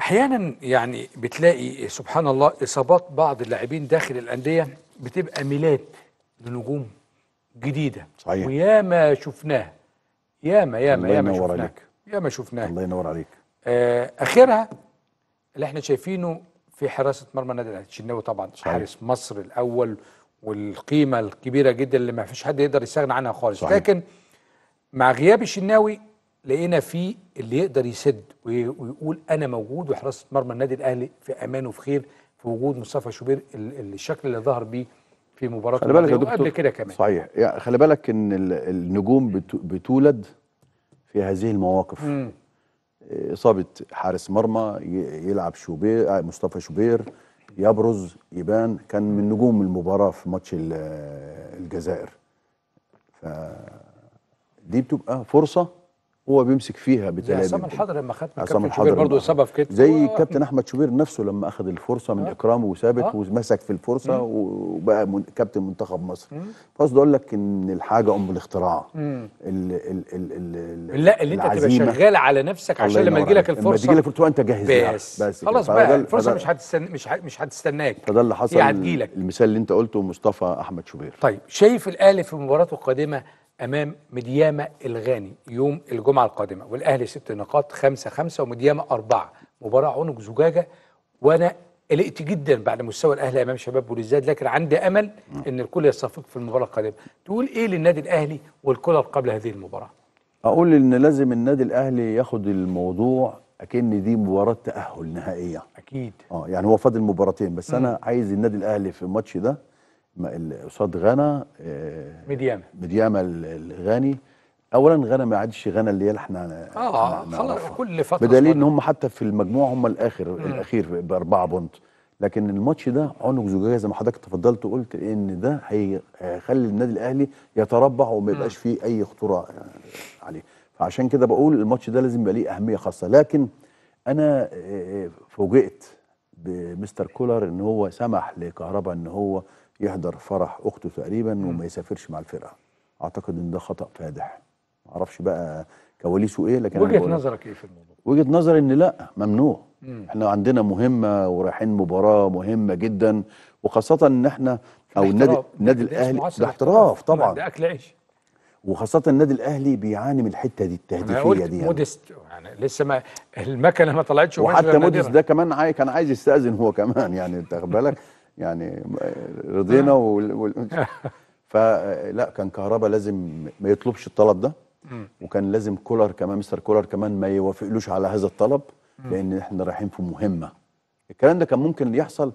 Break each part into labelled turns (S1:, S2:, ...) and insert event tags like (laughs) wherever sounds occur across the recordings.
S1: احيانا يعني بتلاقي سبحان الله اصابات بعض اللاعبين داخل الانديه بتبقى ميلاد لنجوم جديده صحيح وياما شفناه ياما ياما ياما شفناها ياما شفناه الله ينور عليك آه اخرها اللي احنا شايفينه في حراسه مرمى النادي الاهلي الشناوي طبعا صحيح. حارس مصر الاول والقيمه الكبيره جدا اللي ما فيش حد يقدر يستغنى عنها خالص صحيح. لكن مع غياب الشناوي لقينا فيه اللي يقدر يسد ويقول انا موجود وحراسه مرمى النادي الاهلي في امان وفي خير في وجود مصطفى شوبير الشكل اللي ظهر بيه في مباراه خلي بالك يا دكتور قبل كده كمان
S2: صحيح يعني خلي بالك ان النجوم بتولد في هذه المواقف مم. اصابه حارس مرمى يلعب شوبير آه، مصطفى شوبير يبرز يبان كان من نجوم المباراه في ماتش الجزائر ف دي بتبقى فرصه هو بيمسك فيها بتلاعب عصام الحضر لما خد من كابتن شوبير برضه اصابه
S1: في كتفه زي و... كابتن
S2: احمد شوبير نفسه لما اخذ الفرصه من آه. اكرامه وثابت آه. ومسك في الفرصه مم. وبقى من كابتن منتخب مصر فقصد اقول لك ان الحاجه ام الاختراع ال ال ال ال لا اللي انت تبقى شغال
S1: على نفسك عشان لما تجي لك الفرصه لما تجي لك الفرصه انت جاهز بس, بس خلاص بقى الفرصه مش هتستنى مش مش هتستناك فده اللي حصل المثال
S2: اللي انت قلته مصطفى احمد شوبير
S1: طيب شايف الاهلي في مباراته القادمه امام مديامة الغاني يوم الجمعه القادمه والاهلي ست نقاط خمسة خمسة ومديامة أربعة مباراه عنق زجاجه وانا قلقت جدا بعد مستوى الاهلي امام شباب بوليزاد لكن عندي امل ان الكل يستفيق في المباراه القادمه تقول ايه للنادي الاهلي والكولر قبل هذه المباراه
S2: اقول ان لازم النادي الاهلي ياخد الموضوع اكن دي مباراه تاهل نهائيه اكيد اه يعني هو فاضل مباراتين بس م. انا عايز النادي الاهلي في الماتش ده قصاد غانا مدياما آه، مدياما الغاني اولا غانا ما عادش غانا اللي احنا
S1: اه خلاص كل فتره بدليل ان هم
S2: حتى في المجموعه هم الاخر مم. الاخير باربعه بونت لكن الماتش ده عنق زجاجه زي ما حضرتك تفضلت وقلت ان ده هيخلي النادي الاهلي يتربع وما يبقاش فيه اي خطوره آه، عليه فعشان كده بقول الماتش ده لازم يبقى ليه اهميه خاصه لكن انا آه، فوجئت بمستر كولر ان هو سمح لكهربا ان هو يحضر فرح اخته تقريبا وما يسافرش مع الفرقه اعتقد ان ده خطا فادح ما اعرفش بقى كواليسه ايه لكن وجهه نظرك ايه في الموضوع وجهه نظري ان لا ممنوع مم. احنا عندنا مهمه ورايحين مباراه مهمه جدا وخاصه ان احنا او النادي النادي الاهلي ده احتراف طبعا ده اكل عيش وخاصه النادي الاهلي بيعاني من الحته دي التهديفيه دي يعني. موديست
S1: يعني لسه ما المكنه ما طلعتش وحتى موديست ده
S2: كمان عاي كان عايز يستاذن هو كمان يعني انت بالك (laughs) يعني رضينا آه. وال... وال... فلا كان كهربا لازم ما يطلبش الطلب ده وكان لازم كولر كمان مستر كولر كمان ما يوافقلوش على هذا الطلب لان احنا رايحين في مهمه الكلام ده كان ممكن يحصل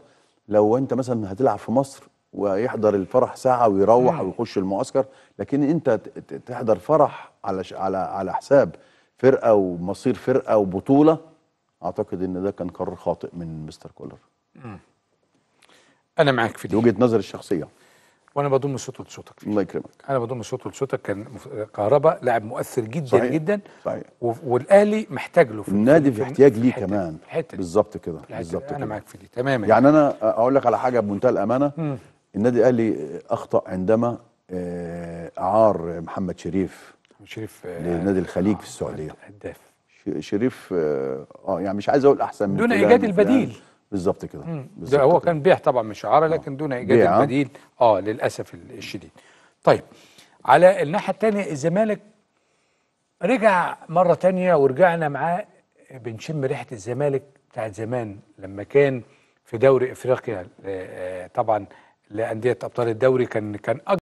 S2: لو انت مثلا هتلعب في مصر ويحضر الفرح ساعه ويروح او يخش المعسكر لكن انت تحضر فرح على على على حساب فرقه ومصير فرقه وبطوله اعتقد ان ده كان قرار خاطئ من مستر كولر انا معاك في دي وجهه نظري الشخصيه
S1: وانا بضم صوته لصوتك الله يكرمك انا بضم صوته لصوتك كان كهربا لاعب مؤثر جدا صحيح. جدا صحيح والاهلي محتاج له في النادي في احتياج ليه
S2: كمان بالظبط كده بالظبط انا معاك في دي تماما يعني انا اقول لك على حاجه بمنتهى الامانه م. النادي الاهلي اخطا عندما اعار آه، محمد شريف شريف آه، لنادي الخليج آه في السعوديه هداف شريف آه،, اه يعني مش عايز اقول احسن من دون ايجاد البديل بالظبط كده
S1: ده هو كده. كان بيع طبعا من شعاره لكن دون ايجاد البديل اه للاسف الشديد طيب على الناحيه الثانيه الزمالك رجع مره ثانيه ورجعنا معاه بنشم ريحه الزمالك بتاعت زمان لما كان في دوري افريقيا آه، آه، طبعا لانديه ابطال الدوري كان كان